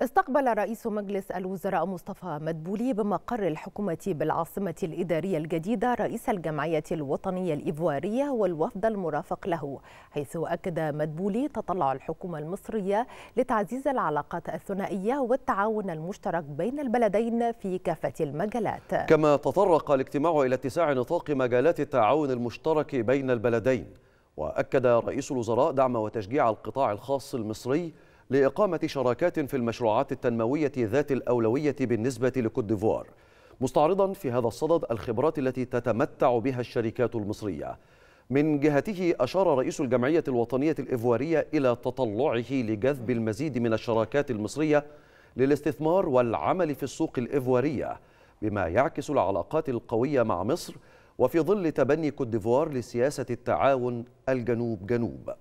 استقبل رئيس مجلس الوزراء مصطفى مدبولي بمقر الحكومة بالعاصمة الإدارية الجديدة رئيس الجمعية الوطنية الإيفوارية والوفد المرافق له حيث أكد مدبولي تطلع الحكومة المصرية لتعزيز العلاقات الثنائية والتعاون المشترك بين البلدين في كافة المجالات كما تطرق الاجتماع إلى اتساع نطاق مجالات التعاون المشترك بين البلدين وأكد رئيس الوزراء دعم وتشجيع القطاع الخاص المصري لإقامة شراكات في المشروعات التنموية ذات الأولوية بالنسبة لكوت ديفوار مستعرضا في هذا الصدد الخبرات التي تتمتع بها الشركات المصرية من جهته أشار رئيس الجمعية الوطنية الإفوارية إلى تطلعه لجذب المزيد من الشراكات المصرية للاستثمار والعمل في السوق الإفوارية بما يعكس العلاقات القوية مع مصر وفي ظل تبني كوت ديفوار لسياسة التعاون الجنوب جنوب